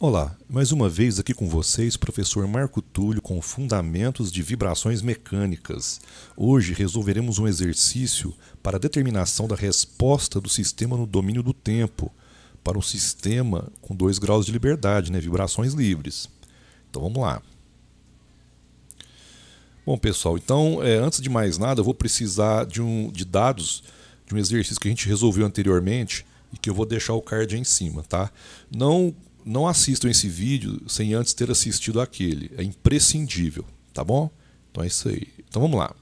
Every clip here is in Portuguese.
Olá, mais uma vez aqui com vocês, professor Marco Túlio com Fundamentos de Vibrações Mecânicas. Hoje resolveremos um exercício para a determinação da resposta do sistema no domínio do tempo para um sistema com dois graus de liberdade, né? vibrações livres. Então vamos lá. Bom pessoal, então é, antes de mais nada eu vou precisar de, um, de dados de um exercício que a gente resolveu anteriormente e que eu vou deixar o card aí em cima, tá? Não não assistam esse vídeo sem antes ter assistido aquele. É imprescindível, tá bom? Então é isso aí. Então vamos lá.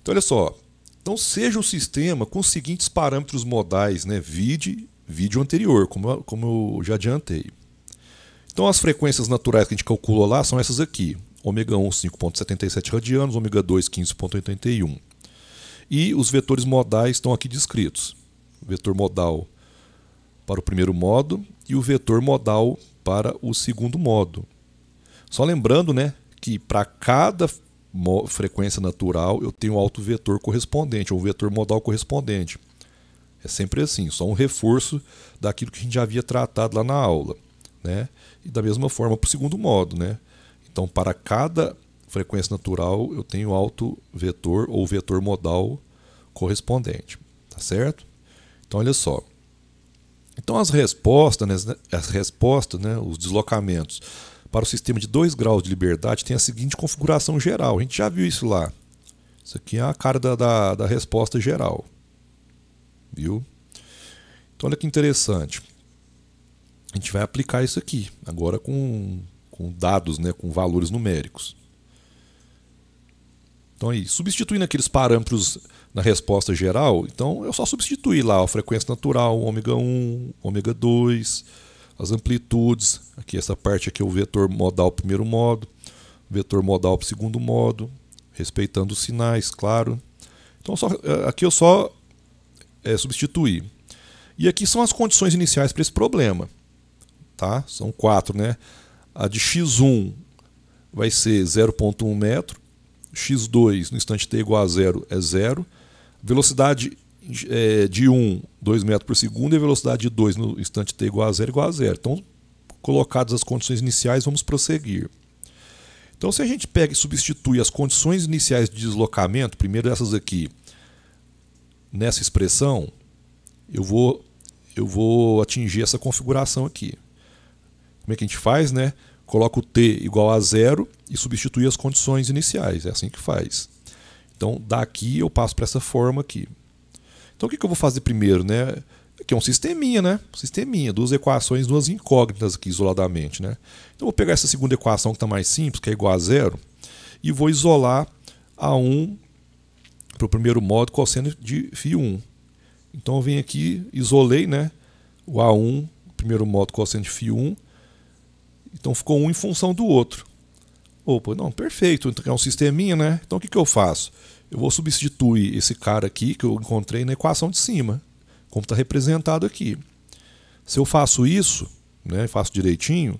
Então olha só. Então seja o sistema com os seguintes parâmetros modais, né? Vide vídeo anterior, como eu, como eu já adiantei. Então as frequências naturais que a gente calculou lá são essas aqui. Ômega 1, 5.77 radianos, ômega 2, 15.81. E os vetores modais estão aqui descritos. Vetor modal para o primeiro modo e o vetor modal para o segundo modo. Só lembrando né, que para cada frequência natural eu tenho um alto vetor correspondente, ou um vetor modal correspondente. É sempre assim, só um reforço daquilo que a gente já havia tratado lá na aula. Né? E da mesma forma para o segundo modo. Né? Então, para cada frequência natural, eu tenho alto vetor ou vetor modal correspondente. Tá certo? Então, olha só. Então, as respostas, né, as respostas né, os deslocamentos para o sistema de 2 graus de liberdade tem a seguinte configuração geral. A gente já viu isso lá. Isso aqui é a cara da, da, da resposta geral. Viu? Então, olha que interessante. A gente vai aplicar isso aqui, agora com, com dados, né, com valores numéricos. Então, aí, substituindo aqueles parâmetros na resposta geral, então eu só substituí lá a frequência natural, ômega 1, ômega 2, as amplitudes, aqui essa parte aqui é o vetor modal primeiro modo, vetor modal segundo modo, respeitando os sinais, claro. Então só, é, aqui eu só é, substituí. E aqui são as condições iniciais para esse problema. Tá? São quatro, né? A de x1 vai ser 0,1 metro, x2 no instante t igual a zero é zero Velocidade é, de 1, 2 metros por segundo, e velocidade de 2 no instante t igual a zero igual a zero. Então, colocadas as condições iniciais, vamos prosseguir. Então, se a gente pega e substitui as condições iniciais de deslocamento, primeiro essas aqui, nessa expressão, eu vou, eu vou atingir essa configuração aqui. Como é que a gente faz, né? Coloca o t igual a zero e substitui as condições iniciais. É assim que faz. Então, daqui eu passo para essa forma aqui. Então, o que, que eu vou fazer primeiro? Né? Aqui é um sisteminha, né? sisteminha, duas equações, duas incógnitas aqui isoladamente. Né? Então, eu vou pegar essa segunda equação que está mais simples, que é igual a zero, e vou isolar a 1 para o primeiro modo cosseno de φ1. Então, eu venho aqui, isolei né, o A1, primeiro modo cosseno de φ1. Então, ficou um em função do outro. Opa, não, perfeito. Então é um sisteminha, né? Então o que, que eu faço? Eu vou substituir esse cara aqui que eu encontrei na equação de cima, como está representado aqui. Se eu faço isso, né, faço direitinho,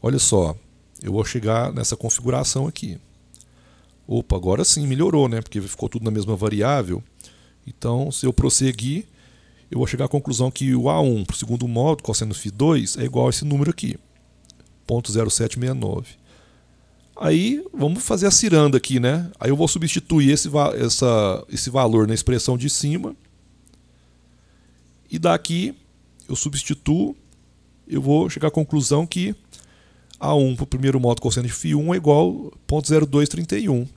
olha só, eu vou chegar nessa configuração aqui. Opa, agora sim melhorou, né? Porque ficou tudo na mesma variável. Então, se eu prosseguir, eu vou chegar à conclusão que o A1 para o segundo modo, cosseno φ2, é igual a esse número aqui, 0.0769. Aí vamos fazer a ciranda aqui, né? Aí eu vou substituir esse, essa, esse valor na expressão de cima. E daqui eu substituo, eu vou chegar à conclusão que A1 para o primeiro modo cosseno de φ1 é igual a 0,0231.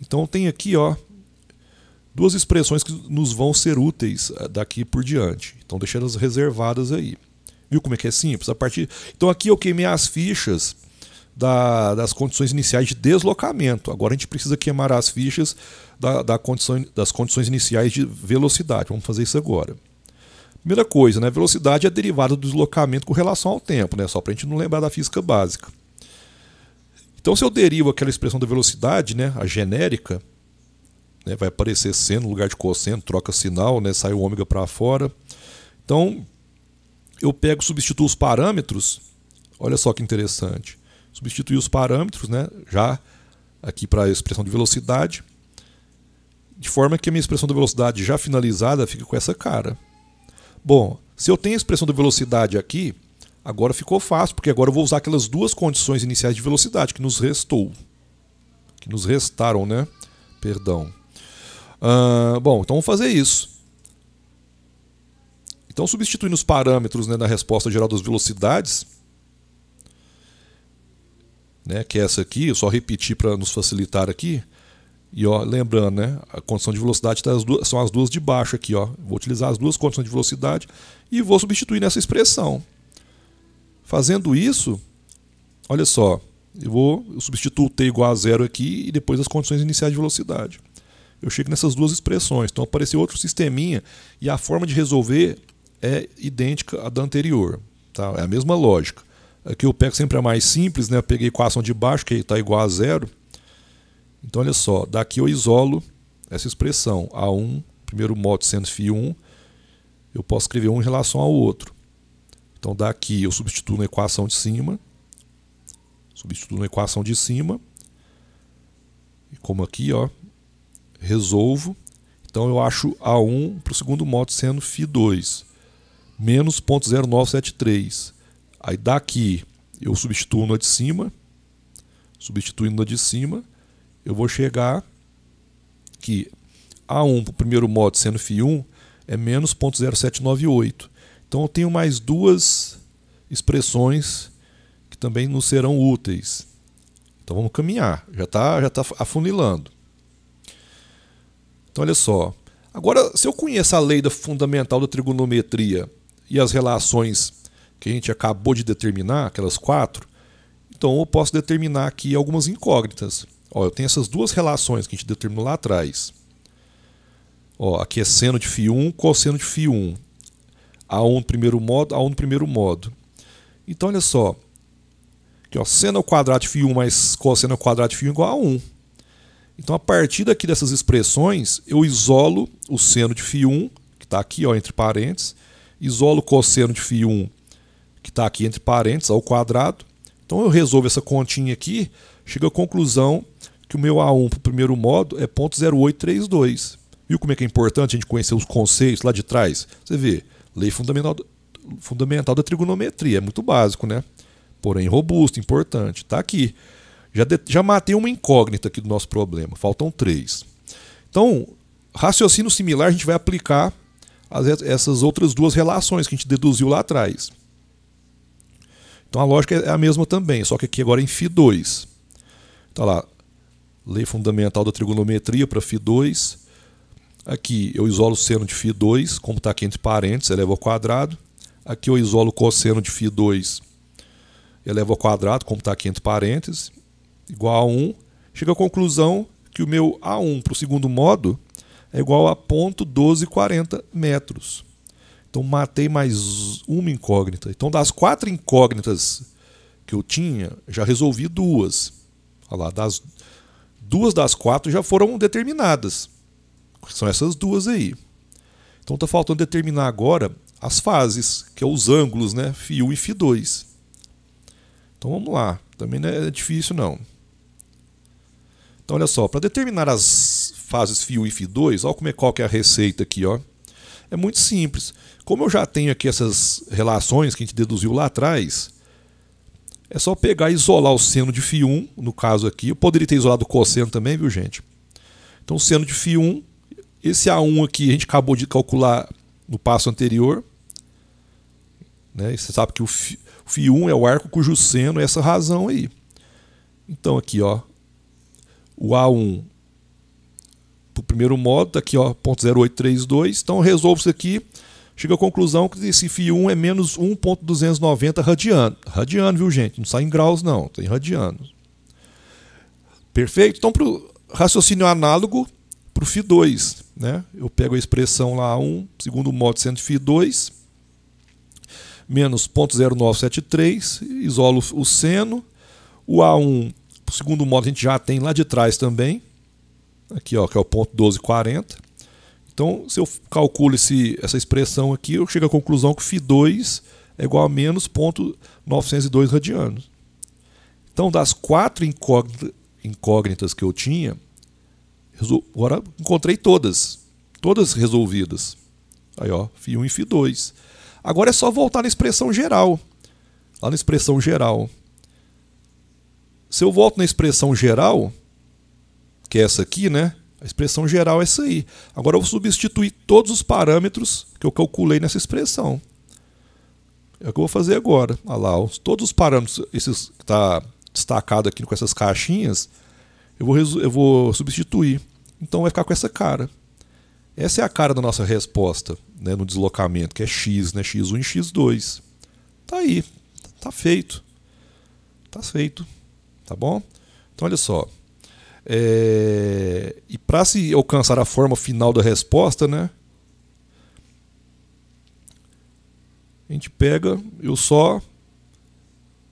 Então tem aqui ó, duas expressões que nos vão ser úteis eh, daqui por diante. Então deixei elas reservadas aí. Viu como é que é simples? A partir... Então aqui eu queimei as fichas da, das condições iniciais de deslocamento. Agora a gente precisa queimar as fichas da, da condição, das condições iniciais de velocidade. Vamos fazer isso agora. Primeira coisa, né? velocidade é derivada do deslocamento com relação ao tempo, né? só para a gente não lembrar da física básica. Então, se eu derivo aquela expressão da velocidade, né? a genérica, né? vai aparecer seno no lugar de cosseno, troca sinal, né? sai o ômega para fora. Então, eu pego substituo os parâmetros, olha só que interessante substituir os parâmetros, né, já aqui para a expressão de velocidade, de forma que a minha expressão de velocidade já finalizada fica com essa cara. Bom, se eu tenho a expressão de velocidade aqui, agora ficou fácil, porque agora eu vou usar aquelas duas condições iniciais de velocidade que nos restou. Que nos restaram, né? Perdão. Uh, bom, então vamos fazer isso. Então, substituindo os parâmetros né, na resposta geral das velocidades, né, que é essa aqui, eu só repetir para nos facilitar aqui. E ó, lembrando, né, a condição de velocidade tá as duas, são as duas de baixo aqui. Ó. Vou utilizar as duas condições de velocidade e vou substituir nessa expressão. Fazendo isso, olha só, eu vou eu substituo t igual a zero aqui e depois as condições iniciais de velocidade. Eu chego nessas duas expressões. Então apareceu outro sisteminha e a forma de resolver é idêntica à da anterior. Tá? É a mesma lógica. Aqui o PEC sempre é mais simples, né? Eu peguei a equação de baixo, que está igual a zero. Então, olha só, daqui eu isolo essa expressão. A1, primeiro modo sendo φ1, eu posso escrever um em relação ao outro. Então, daqui eu substituo na equação de cima. Substituo na equação de cima. E como aqui, ó, resolvo. Então, eu acho A1 para o segundo modo sendo φ2, menos 0,0973. Aí daqui eu substituo na de cima, substituindo na de cima, eu vou chegar que A1 para o primeiro modo sendo Φ1 é menos 0,0798. Então eu tenho mais duas expressões que também nos serão úteis. Então vamos caminhar, já está já tá afunilando. Então olha só, agora se eu conheço a lei da fundamental da trigonometria e as relações que a gente acabou de determinar, aquelas quatro, então eu posso determinar aqui algumas incógnitas. Ó, eu tenho essas duas relações que a gente determinou lá atrás. Ó, aqui é seno de φ1, cosseno de φ1. A1 do primeiro modo, A1 do primeiro modo. Então, olha só. Aqui, ó, seno ao quadrado de φ1 mais cosseno ao quadrado de φ1 igual a 1. Então, a partir daqui dessas expressões, eu isolo o seno de φ1, que está aqui ó, entre parênteses, isolo o cosseno de φ1 que está aqui entre parênteses ao quadrado. Então eu resolvo essa continha aqui, chego à conclusão que o meu A1 para o primeiro modo é 0.0832. Viu como é que é importante a gente conhecer os conceitos lá de trás? Você vê, lei fundamental, fundamental da trigonometria, é muito básico, né? Porém robusto, importante. Está aqui. Já, de, já matei uma incógnita aqui do nosso problema, faltam três. Então, raciocínio similar a gente vai aplicar as, essas outras duas relações que a gente deduziu lá atrás. Então a lógica é a mesma também, só que aqui agora é em Φ2. Está lá, lei fundamental da trigonometria para Φ2. Aqui eu isolo o seno de Φ2, como está aqui entre parênteses, eleva ao quadrado. Aqui eu isolo o cosseno de Φ2, eleva ao quadrado, como está aqui entre parênteses, igual a 1. Chega à conclusão que o meu A1 para o segundo modo é igual a 0.1240 metros. Então matei mais uma incógnita. Então das quatro incógnitas que eu tinha, já resolvi duas. Olha lá, das, duas das quatro já foram determinadas. São essas duas aí. Então está faltando determinar agora as fases, que é os ângulos, né? Φ1 e Φ2. Então vamos lá, também não é difícil não. Então olha só, para determinar as fases Φ1 e Φ2, olha como é, qual que é a receita aqui, ó. É muito simples. Como eu já tenho aqui essas relações que a gente deduziu lá atrás, é só pegar e isolar o seno de Φ1, no caso aqui. Eu poderia ter isolado o cosseno também, viu, gente? Então, seno de Φ1, esse A1 aqui a gente acabou de calcular no passo anterior. Né? você sabe que o Φ1 é o arco cujo seno é essa razão aí. Então, aqui, ó, o A1 para o primeiro modo, tá aqui ó, 0.0832. Então resolvo isso aqui, chego à conclusão que esse φ1 é menos 1.290 radiano. Radiano, viu gente? Não sai em graus não, em radiano. Perfeito? Então para o raciocínio análogo para o φ2, né? Eu pego a expressão lá 1, segundo modo sendo φ2, menos 0.0973, isolo o seno, o A1, segundo modo a gente já tem lá de trás também, aqui ó, que é o ponto 1240. Então, se eu calculo esse, essa expressão aqui, eu chego à conclusão que Φ2 é igual a menos ponto 902 radianos. Então, das quatro incógnitas que eu tinha, agora encontrei todas. Todas resolvidas. Aí, ó, Φ1 e Φ2. Agora é só voltar na expressão geral. Lá na expressão geral. Se eu volto na expressão geral, que é essa aqui, né? A expressão geral é essa aí. Agora eu vou substituir todos os parâmetros que eu calculei nessa expressão. É o que eu vou fazer agora. Olha lá, todos os parâmetros esses que está destacado aqui com essas caixinhas, eu vou, eu vou substituir. Então vai ficar com essa cara. Essa é a cara da nossa resposta né, no deslocamento, que é x, né, x1 e x2. Tá aí, tá feito. Tá feito, tá bom? Então olha só, é, e para se alcançar a forma final da resposta, né? A gente pega, eu só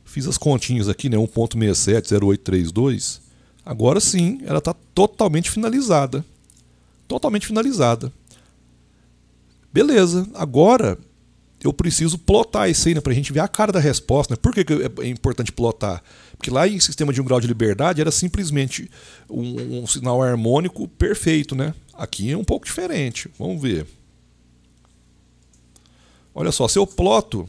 fiz as continhas aqui, né? 1.670832. Agora sim, ela está totalmente finalizada. Totalmente finalizada. Beleza, agora eu preciso plotar isso aí, né? Pra gente ver a cara da resposta. Né? Por que, que é, é importante plotar? Porque lá em sistema de um grau de liberdade era simplesmente um, um sinal harmônico perfeito, né? Aqui é um pouco diferente. Vamos ver. Olha só, se eu ploto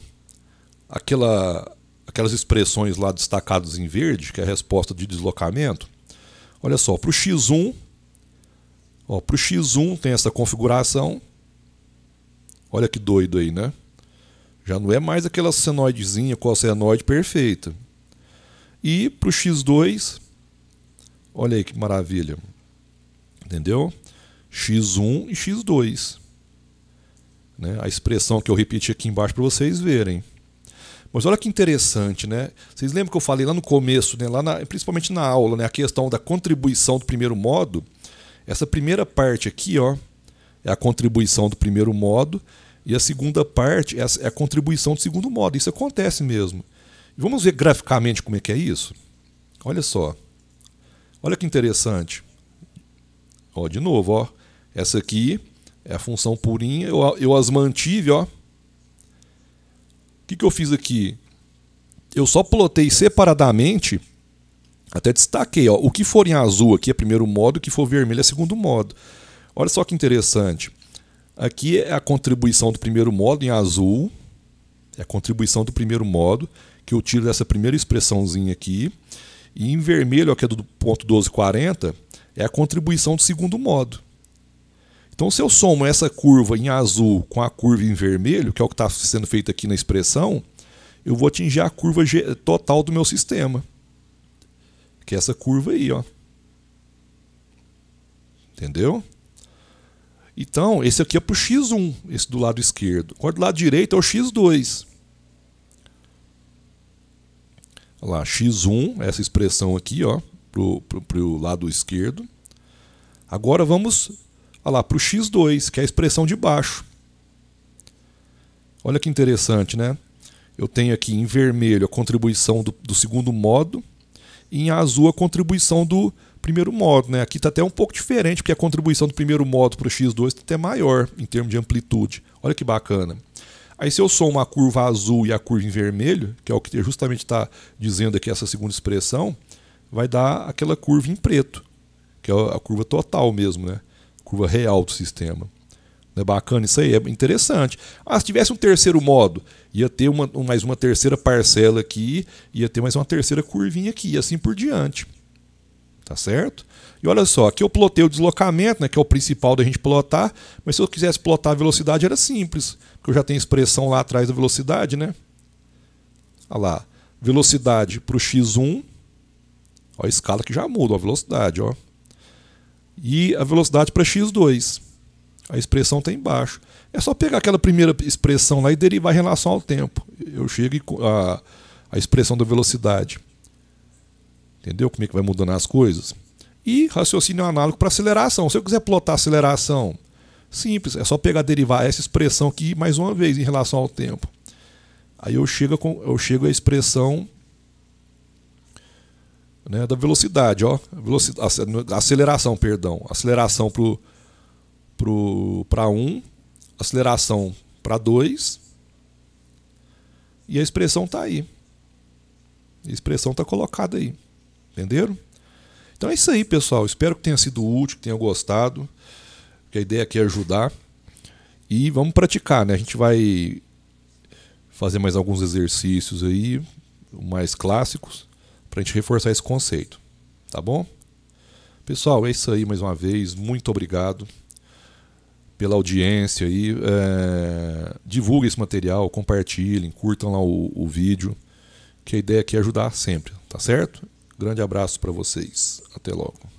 aquela, aquelas expressões lá destacadas em verde, que é a resposta de deslocamento, olha só, para o x1, para o x1 tem essa configuração. Olha que doido aí, né? Já não é mais aquela senoidezinha com a senoide perfeita. E para o x2, olha aí que maravilha. Entendeu? x1 e x2. Né? A expressão que eu repeti aqui embaixo para vocês verem. Mas olha que interessante, né? Vocês lembram que eu falei lá no começo, né? lá na, principalmente na aula, né? a questão da contribuição do primeiro modo? Essa primeira parte aqui ó, é a contribuição do primeiro modo e a segunda parte é, é a contribuição do segundo modo. Isso acontece mesmo. Vamos ver graficamente como é que é isso? Olha só. Olha que interessante. Ó, de novo, ó. Essa aqui é a função purinha. Eu, eu as mantive, ó. O que, que eu fiz aqui? Eu só plotei separadamente. Até destaquei, ó. O que for em azul aqui é primeiro modo, o que for vermelho é segundo modo. Olha só que interessante. Aqui é a contribuição do primeiro modo em azul. É a contribuição do primeiro modo que eu tiro dessa primeira expressãozinha aqui. E em vermelho, que é do ponto 1240, é a contribuição do segundo modo. Então, se eu somo essa curva em azul com a curva em vermelho, que é o que está sendo feito aqui na expressão, eu vou atingir a curva total do meu sistema. Que é essa curva aí, ó. Entendeu? Então, esse aqui é para o x1, esse do lado esquerdo. Agora, do lado direito é o x2. Olha lá, x1, essa expressão aqui, ó, para o lado esquerdo. Agora vamos lá para o x2, que é a expressão de baixo. Olha que interessante, né? Eu tenho aqui em vermelho a contribuição do, do segundo modo e em azul a contribuição do primeiro modo, né? Aqui está até um pouco diferente, porque a contribuição do primeiro modo para o X2 está até maior em termos de amplitude. Olha que bacana. Aí se eu somar a curva azul e a curva em vermelho, que é o que justamente está dizendo aqui essa segunda expressão, vai dar aquela curva em preto, que é a curva total mesmo, né? curva real do sistema. Não é bacana isso aí? É interessante. Ah, se tivesse um terceiro modo, ia ter uma, mais uma terceira parcela aqui, ia ter mais uma terceira curvinha aqui, e assim por diante tá certo? E olha só, aqui eu plotei o deslocamento, né, que é o principal da gente plotar, mas se eu quisesse plotar a velocidade era simples, porque eu já tenho a expressão lá atrás da velocidade, né? Olha lá, velocidade para o x1, ó, a escala que já muda, a velocidade, ó. E a velocidade para x2, a expressão está embaixo. É só pegar aquela primeira expressão lá e derivar em relação ao tempo. Eu chego a, a expressão da velocidade Entendeu como é que vai mudando as coisas? E raciocínio análogo para aceleração. Se eu quiser plotar aceleração, simples, é só pegar derivar essa expressão aqui mais uma vez em relação ao tempo. Aí eu chego, com, eu chego à expressão né, da velocidade, ó, velocidade, aceleração, perdão, aceleração para pro, pro, 1, um, aceleração para 2, e a expressão está aí. A expressão está colocada aí. Entenderam? Então é isso aí, pessoal. Espero que tenha sido útil, que tenha gostado. Que a ideia aqui é ajudar. E vamos praticar, né? A gente vai fazer mais alguns exercícios aí, mais clássicos, para a gente reforçar esse conceito. Tá bom? Pessoal, é isso aí mais uma vez. Muito obrigado pela audiência aí. É... Divulgue esse material, compartilhem, curtam lá o, o vídeo. Que a ideia aqui é ajudar sempre, tá certo? Grande abraço para vocês. Até logo.